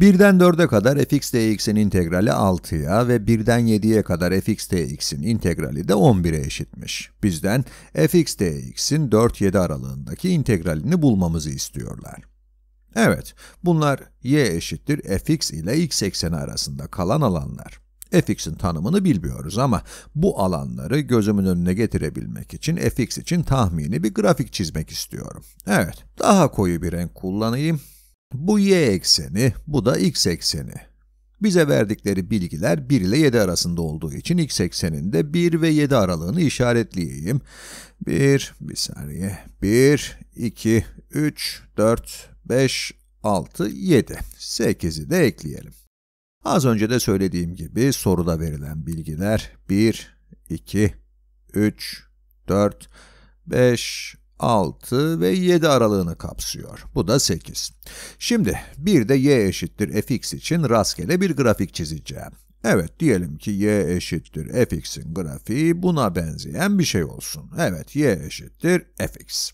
1'den 4'e kadar fx dx'in integrali 6'ya ve 1'den 7'ye kadar fx dx'in integrali de 11'e eşitmiş. Bizden fx dx'in 4-7 aralığındaki integralini bulmamızı istiyorlar. Evet, bunlar y eşittir fx ile x ekseni arasında kalan alanlar. fx'in tanımını bilmiyoruz ama bu alanları gözümün önüne getirebilmek için fx için tahmini bir grafik çizmek istiyorum. Evet, daha koyu bir renk kullanayım bu y ekseni, bu da x ekseni. Bize verdikleri bilgiler 1 ile 7 arasında olduğu için x ekseninde 1 ve 7 aralığını işaretleyeyim. 1, bir saniye, 1, 2, 3, 4, 5, 6, 7. 8'i de ekleyelim. Az önce de söylediğim gibi soruda verilen bilgiler 1, 2, 3, 4, 5, 6 ve 7 aralığını kapsıyor. Bu da 8. Şimdi bir de y eşittir fx için rastgele bir grafik çizeceğim. Evet diyelim ki y eşittir fx'in grafiği buna benzeyen bir şey olsun. Evet y eşittir fx.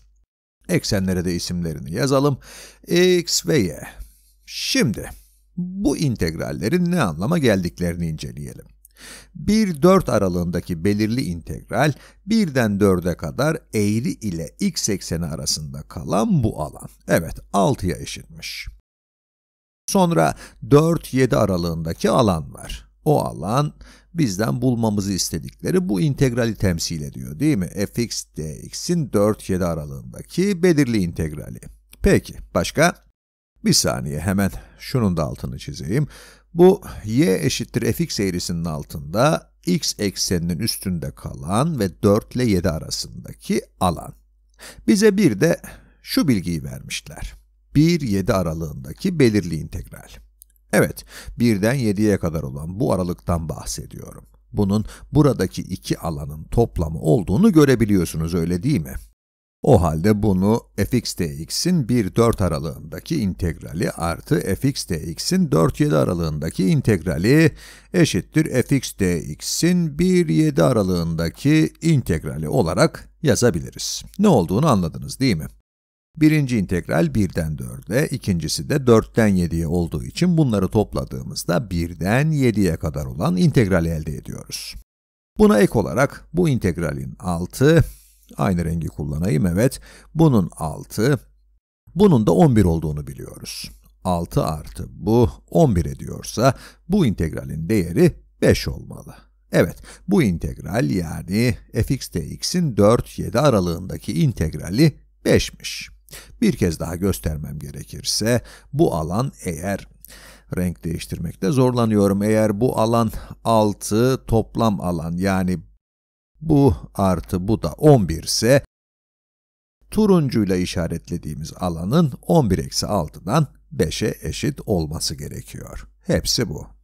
Eksenlere de isimlerini yazalım. x ve y. Şimdi bu integrallerin ne anlama geldiklerini inceleyelim. 1-4 aralığındaki belirli integral 1'den 4'e kadar eğri ile x ekseni arasında kalan bu alan. Evet 6'ya eşitmiş. Sonra 4-7 aralığındaki alan var. O alan bizden bulmamızı istedikleri bu integrali temsil ediyor değil mi? fx dx'in 4-7 aralığındaki belirli integrali. Peki başka? Bir saniye hemen şunun da altını çizeyim. Bu y eşittir fx eğrisinin altında x ekseninin üstünde kalan ve 4 ile 7 arasındaki alan. Bize bir de şu bilgiyi vermişler. 1-7 aralığındaki belirli integral. Evet, 1'den 7'ye kadar olan bu aralıktan bahsediyorum. Bunun buradaki iki alanın toplamı olduğunu görebiliyorsunuz öyle değil mi? O halde bunu fx dx'in 1-4 aralığındaki integrali artı fx dx'in 4-7 aralığındaki integrali eşittir fx dx'in 1-7 aralığındaki integrali olarak yazabiliriz. Ne olduğunu anladınız değil mi? Birinci integral 1'den 4'e, ikincisi de 4'ten 7'ye olduğu için bunları topladığımızda 1'den 7'ye kadar olan integrali elde ediyoruz. Buna ek olarak bu integralin 6, Aynı rengi kullanayım evet. Bunun 6, bunun da 11 olduğunu biliyoruz. 6 artı bu 11 ediyorsa bu integralin değeri 5 olmalı. Evet, bu integral yani fx dx'in 4-7 aralığındaki integrali 5'miş. Bir kez daha göstermem gerekirse bu alan eğer renk değiştirmekte zorlanıyorum. Eğer bu alan 6 toplam alan yani bu artı bu da 11 ise turuncuyla işaretlediğimiz alanın 11 eksi 6'dan 5'e eşit olması gerekiyor. Hepsi bu.